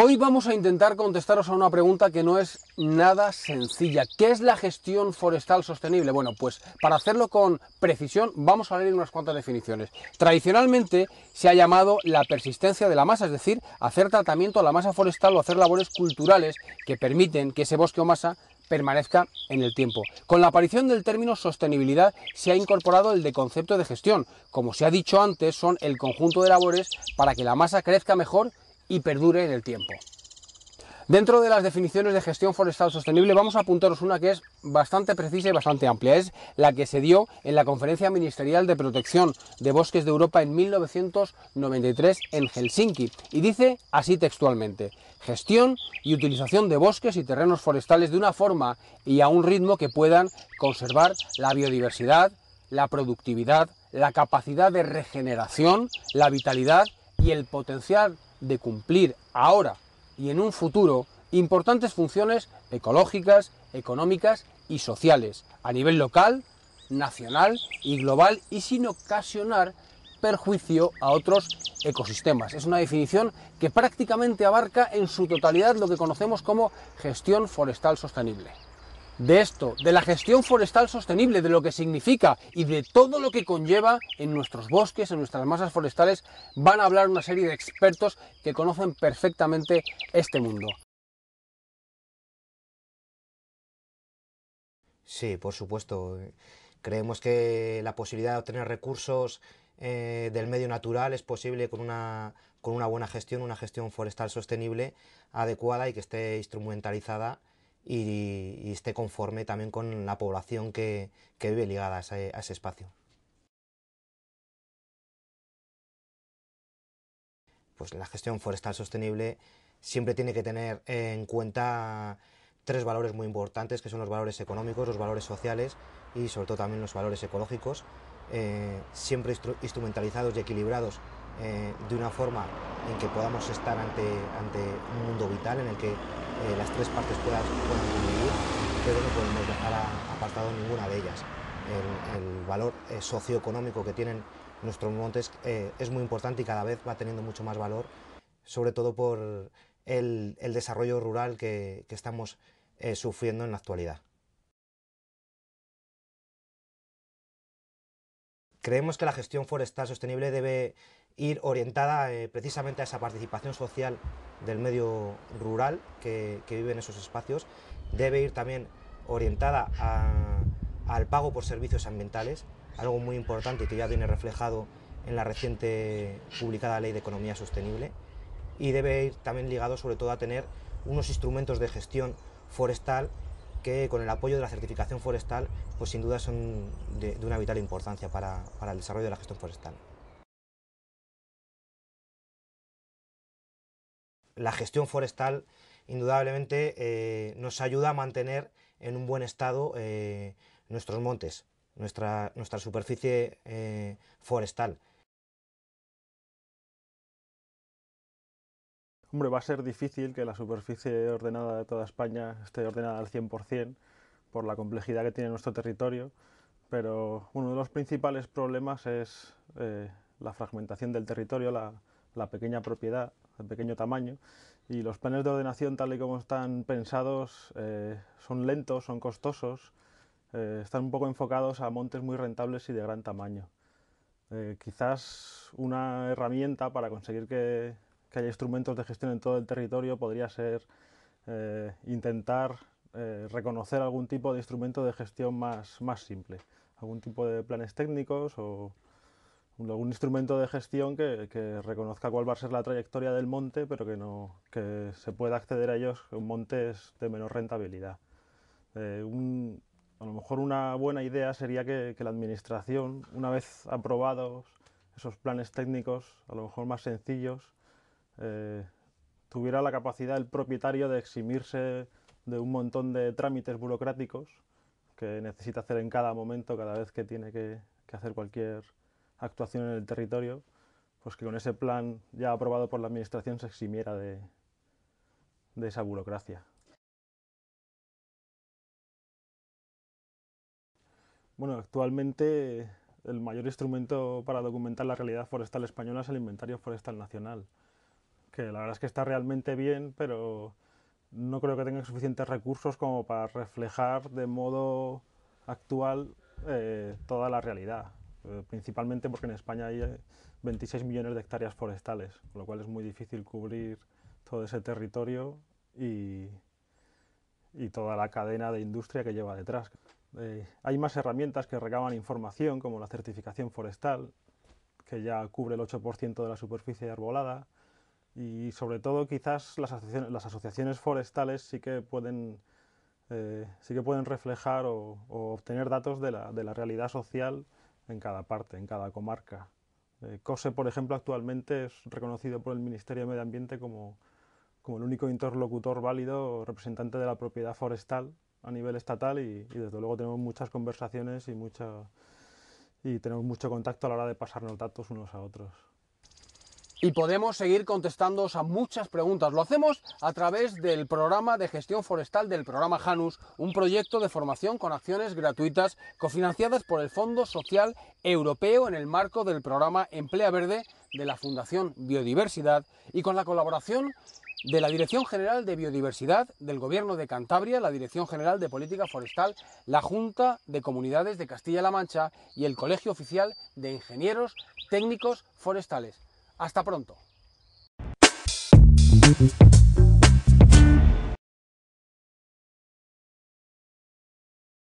Hoy vamos a intentar contestaros a una pregunta que no es nada sencilla. ¿Qué es la gestión forestal sostenible? Bueno, pues para hacerlo con precisión vamos a leer unas cuantas definiciones. Tradicionalmente se ha llamado la persistencia de la masa, es decir, hacer tratamiento a la masa forestal o hacer labores culturales que permiten que ese bosque o masa permanezca en el tiempo. Con la aparición del término sostenibilidad se ha incorporado el de concepto de gestión. Como se ha dicho antes, son el conjunto de labores para que la masa crezca mejor y perdure en el tiempo. Dentro de las definiciones de gestión forestal sostenible vamos a apuntaros una que es bastante precisa y bastante amplia. Es la que se dio en la Conferencia Ministerial de Protección de Bosques de Europa en 1993 en Helsinki y dice así textualmente, gestión y utilización de bosques y terrenos forestales de una forma y a un ritmo que puedan conservar la biodiversidad, la productividad, la capacidad de regeneración, la vitalidad y el potencial de cumplir ahora y en un futuro importantes funciones ecológicas, económicas y sociales a nivel local, nacional y global y sin ocasionar perjuicio a otros ecosistemas. Es una definición que prácticamente abarca en su totalidad lo que conocemos como gestión forestal sostenible de esto, de la gestión forestal sostenible, de lo que significa y de todo lo que conlleva en nuestros bosques, en nuestras masas forestales, van a hablar una serie de expertos que conocen perfectamente este mundo. Sí, por supuesto. Creemos que la posibilidad de obtener recursos eh, del medio natural es posible con una buena gestión, una gestión forestal sostenible, adecuada y que esté instrumentalizada y, esté conforme también con la población que, vive ligada a ese, espacio. Pues la gestión forestal sostenible siempre tiene que tener en cuenta tres valores muy importantes que son los valores económicos, los valores sociales y sobre todo también los valores ecológicos, eh, siempre instrumentalizados y equilibrados eh, de una forma en que podamos estar ante, ante un mundo vital en el que eh, las tres partes puedan, puedan convivir, pero no podemos dejar apartado ninguna de ellas. El, valor eh, socioeconómico que tienen nuestros montes es muy importante y cada vez va teniendo mucho más valor, sobre todo por el, desarrollo rural que estamos sufriendo en la actualidad. Creemos que la gestión forestal sostenible debe ir orientada eh, precisamente a esa participación social del medio rural que, vive en esos espacios. Debe ir también orientada al pago por servicios ambientales, algo muy importante que ya viene reflejado en la reciente publicada Ley de Economía Sostenible. Y debe ir también ligado sobre todo a tener unos instrumentos de gestión forestal que con el apoyo de la certificación forestal, pues sin duda son de, una vital importancia para, el desarrollo de la gestión forestal. La gestión forestal indudablemente eh, nos ayuda a mantener en un buen estado eh, nuestros montes, nuestra, superficie eh, forestal. Hombre, va a ser difícil que la superficie ordenada de toda España esté ordenada al 100% por la complejidad que tiene nuestro territorio, pero uno de los principales problemas es eh, la fragmentación del territorio, la, pequeña propiedad, el pequeño tamaño, y los planes de ordenación tal y como están pensados eh, son lentos, son costosos, eh, están un poco enfocados a montes muy rentables y de gran tamaño. quizás una herramienta para conseguir que que haya instrumentos de gestión en todo el territorio podría ser eh, intentar eh, reconocer algún tipo de instrumento de gestión más, más simple, algún tipo de planes técnicos o algún instrumento de gestión que, que, reconozca cuál va a ser la trayectoria del monte, pero que, no, que se pueda acceder a ellos en montes de menor rentabilidad. Eh, a lo mejor una buena idea sería que la Administración, una vez aprobados esos planes técnicos, a lo mejor más sencillos, eh, tuviera la capacidad el propietario de eximirse de un montón de trámites burocráticos que necesita hacer en cada momento, cada vez que tiene que, hacer cualquier actuación en el territorio, pues que con ese plan ya aprobado por la Administración se eximiera de, de esa burocracia. Bueno, actualmente el mayor instrumento para documentar la realidad forestal española es el Inventario Forestal Nacional que la verdad es que está realmente bien, pero no creo que tenga suficientes recursos como para reflejar de modo actual eh, toda la realidad, eh, principalmente porque en España hay 26 eh, millones de hectáreas forestales, con lo cual es muy difícil cubrir todo ese territorio y, toda la cadena de industria que lleva detrás. hay más herramientas que recaban información, como la certificación forestal, que ya cubre el 8% de la superficie arbolada, y sobre todo quizás las asociaciones, forestales sí que pueden, eh, sí que pueden reflejar o, obtener datos de la, realidad social en cada parte, en cada comarca. Eh, COSE, por ejemplo, actualmente es reconocido por el Ministerio de Medio Ambiente como, el único interlocutor válido representante de la propiedad forestal a nivel estatal y, desde luego tenemos muchas conversaciones y, y tenemos mucho contacto a la hora de pasarnos datos unos a otros y podemos seguir contestándoos a muchas preguntas. Lo hacemos a través del programa de gestión forestal del programa Janus, un proyecto de formación con acciones gratuitas cofinanciadas por el Fondo Social Europeo en el marco del programa Emplea Verde de la Fundación Biodiversidad y con la colaboración de la Dirección General de Biodiversidad del Gobierno de Cantabria, la Dirección General de Política Forestal, la Junta de Comunidades de Castilla-La Mancha y el Colegio Oficial de Ingenieros Técnicos Forestales. Hasta pronto.